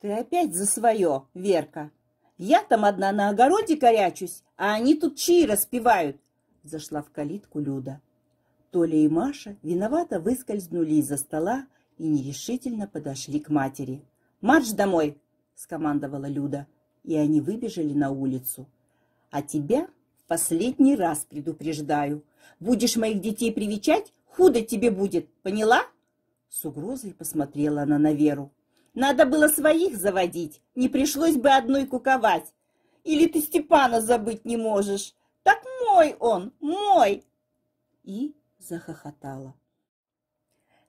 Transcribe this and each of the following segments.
Ты опять за свое, Верка. Я там одна на огороде корячусь, а они тут чаи распевают. Зашла в калитку Люда. Толя и Маша виновато выскользнули из-за стола и нерешительно подошли к матери. «Марш домой!» – скомандовала Люда, и они выбежали на улицу. «А тебя в последний раз предупреждаю. Будешь моих детей привечать, худо тебе будет, поняла?» С угрозой посмотрела она на Веру. Надо было своих заводить, не пришлось бы одной куковать. Или ты Степана забыть не можешь? Так мой он, мой!» И захохотала.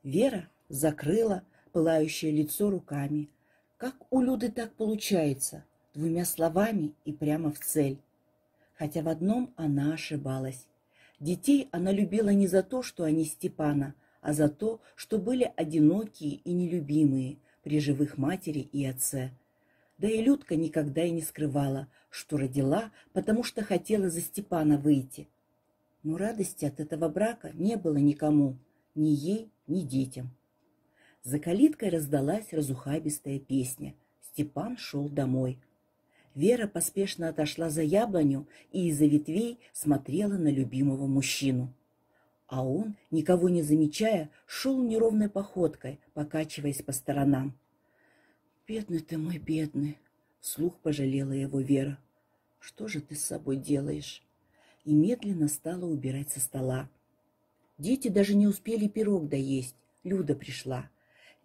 Вера закрыла пылающее лицо руками. Как у Люды так получается? Двумя словами и прямо в цель. Хотя в одном она ошибалась. Детей она любила не за то, что они Степана, а за то, что были одинокие и нелюбимые – при живых матери и отце. Да и Людка никогда и не скрывала, что родила, потому что хотела за Степана выйти. Но радости от этого брака не было никому, ни ей, ни детям. За калиткой раздалась разухабистая песня. Степан шел домой. Вера поспешно отошла за яблоню и из-за ветвей смотрела на любимого мужчину а он, никого не замечая, шел неровной походкой, покачиваясь по сторонам. «Бедный ты мой, бедный!» — вслух пожалела его Вера. «Что же ты с собой делаешь?» И медленно стала убирать со стола. Дети даже не успели пирог доесть. Люда пришла.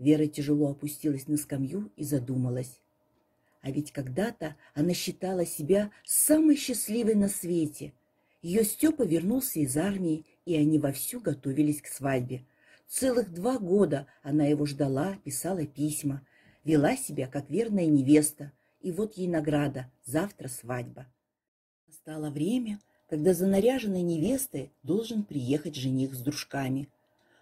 Вера тяжело опустилась на скамью и задумалась. А ведь когда-то она считала себя самой счастливой на свете. Ее Степа вернулся из армии и они вовсю готовились к свадьбе. Целых два года она его ждала, писала письма, вела себя как верная невеста, и вот ей награда – завтра свадьба. Настало время, когда за наряженной невестой должен приехать жених с дружками.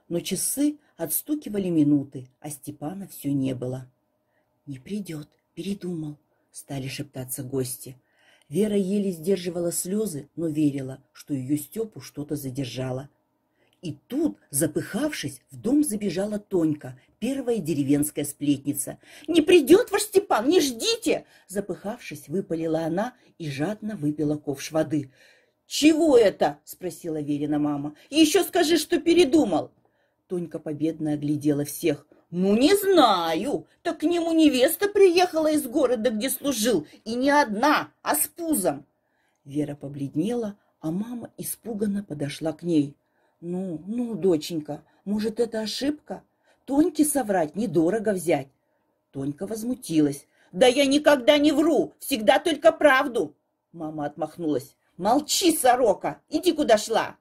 Но часы отстукивали минуты, а Степана все не было. «Не придет, передумал», – стали шептаться гости. Вера еле сдерживала слезы, но верила, что ее Степу что-то задержало. И тут, запыхавшись, в дом забежала Тонька, первая деревенская сплетница. «Не придет ваш Степан, не ждите!» Запыхавшись, выпалила она и жадно выпила ковш воды. «Чего это?» – спросила Верина мама. «Еще скажи, что передумал!» Тонька победно оглядела всех. Ну, не знаю. Так к нему невеста приехала из города, где служил, и не одна, а с пузом. Вера побледнела, а мама испуганно подошла к ней. Ну, ну, доченька, может, это ошибка? Тоньке соврать недорого взять. Тонька возмутилась. Да я никогда не вру, всегда только правду. Мама отмахнулась. Молчи, сорока, иди куда шла.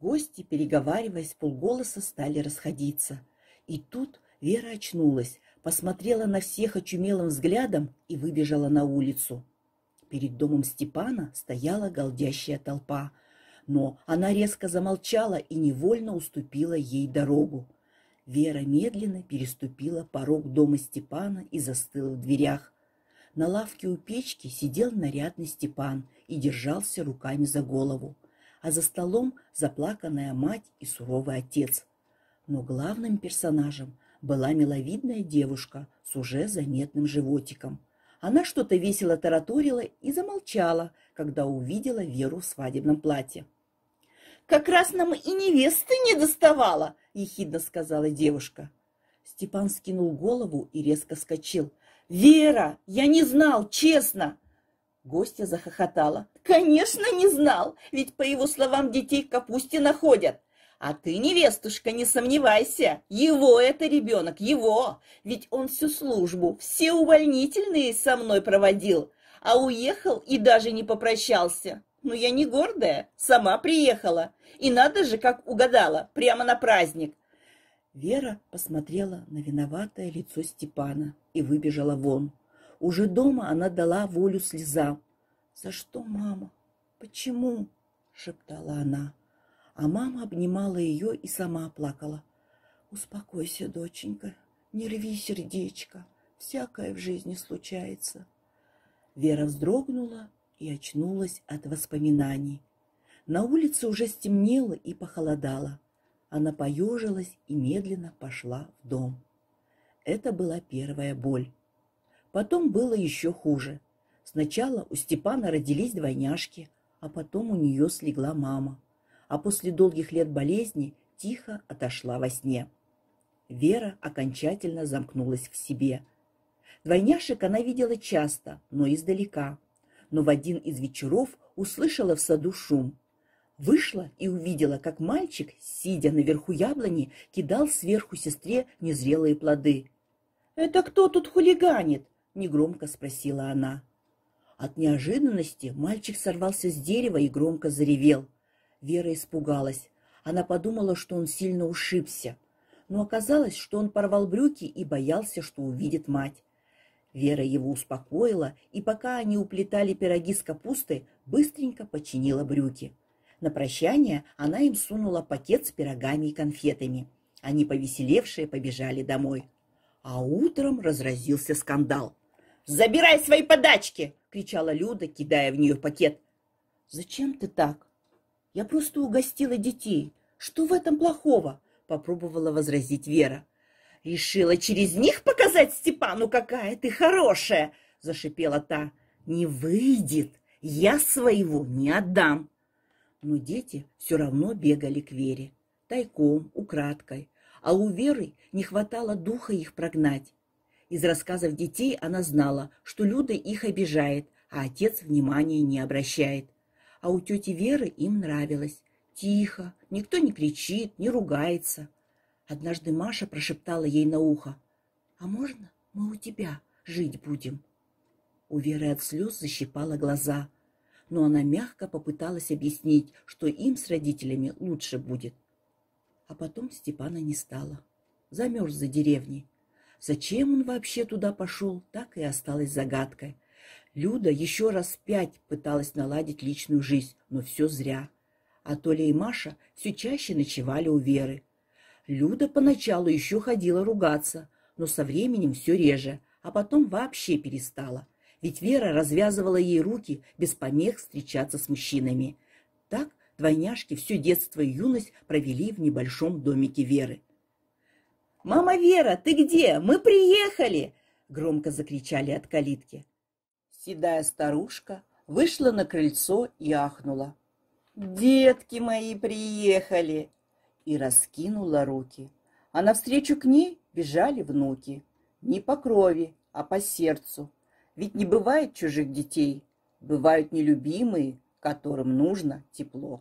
Гости, переговариваясь полголоса, стали расходиться. И тут Вера очнулась, посмотрела на всех очумелым взглядом и выбежала на улицу. Перед домом Степана стояла голдящая толпа, но она резко замолчала и невольно уступила ей дорогу. Вера медленно переступила порог дома Степана и застыла в дверях. На лавке у печки сидел нарядный Степан и держался руками за голову, а за столом заплаканная мать и суровый отец. Но главным персонажем была миловидная девушка с уже заметным животиком. Она что-то весело тараторила и замолчала, когда увидела Веру в свадебном платье. «Как раз нам и невесты не доставала!» – ехидно сказала девушка. Степан скинул голову и резко скочил: «Вера, я не знал, честно!» Гостья захохотала. «Конечно, не знал, ведь, по его словам, детей в капусте находят. А ты, невестушка, не сомневайся, его это ребенок, его. Ведь он всю службу, все увольнительные со мной проводил, а уехал и даже не попрощался. Но ну, я не гордая, сама приехала. И надо же, как угадала, прямо на праздник. Вера посмотрела на виноватое лицо Степана и выбежала вон. Уже дома она дала волю слезам. «За что, мама? Почему?» — шептала она а мама обнимала ее и сама плакала. «Успокойся, доченька, не рви сердечко, всякое в жизни случается». Вера вздрогнула и очнулась от воспоминаний. На улице уже стемнело и похолодало. Она поежилась и медленно пошла в дом. Это была первая боль. Потом было еще хуже. Сначала у Степана родились двойняшки, а потом у нее слегла мама – а после долгих лет болезни тихо отошла во сне. Вера окончательно замкнулась в себе. Двойняшек она видела часто, но издалека. Но в один из вечеров услышала в саду шум. Вышла и увидела, как мальчик, сидя наверху яблони, кидал сверху сестре незрелые плоды. «Это кто тут хулиганит?» – негромко спросила она. От неожиданности мальчик сорвался с дерева и громко заревел – Вера испугалась. Она подумала, что он сильно ушибся. Но оказалось, что он порвал брюки и боялся, что увидит мать. Вера его успокоила, и пока они уплетали пироги с капустой, быстренько починила брюки. На прощание она им сунула пакет с пирогами и конфетами. Они, повеселевшие, побежали домой. А утром разразился скандал. «Забирай свои подачки!» — кричала Люда, кидая в нее пакет. «Зачем ты так?» Я просто угостила детей. Что в этом плохого? Попробовала возразить Вера. Решила через них показать Степану, какая ты хорошая, зашипела та. Не выйдет, я своего не отдам. Но дети все равно бегали к Вере, тайком, украдкой, а у Веры не хватало духа их прогнать. Из рассказов детей она знала, что Люда их обижает, а отец внимания не обращает а у тети Веры им нравилось. Тихо, никто не кричит, не ругается. Однажды Маша прошептала ей на ухо, «А можно мы у тебя жить будем?» У Веры от слез защипала глаза, но она мягко попыталась объяснить, что им с родителями лучше будет. А потом Степана не стало. Замерз за деревней. Зачем он вообще туда пошел, так и осталось загадкой. Люда еще раз пять пыталась наладить личную жизнь, но все зря. А Толя и Маша все чаще ночевали у Веры. Люда поначалу еще ходила ругаться, но со временем все реже, а потом вообще перестала. Ведь Вера развязывала ей руки без помех встречаться с мужчинами. Так двойняшки все детство и юность провели в небольшом домике Веры. «Мама Вера, ты где? Мы приехали!» Громко закричали от калитки. Седая старушка вышла на крыльцо и ахнула. «Детки мои приехали!» И раскинула руки. А навстречу к ней бежали внуки. Не по крови, а по сердцу. Ведь не бывает чужих детей. Бывают нелюбимые, которым нужно тепло.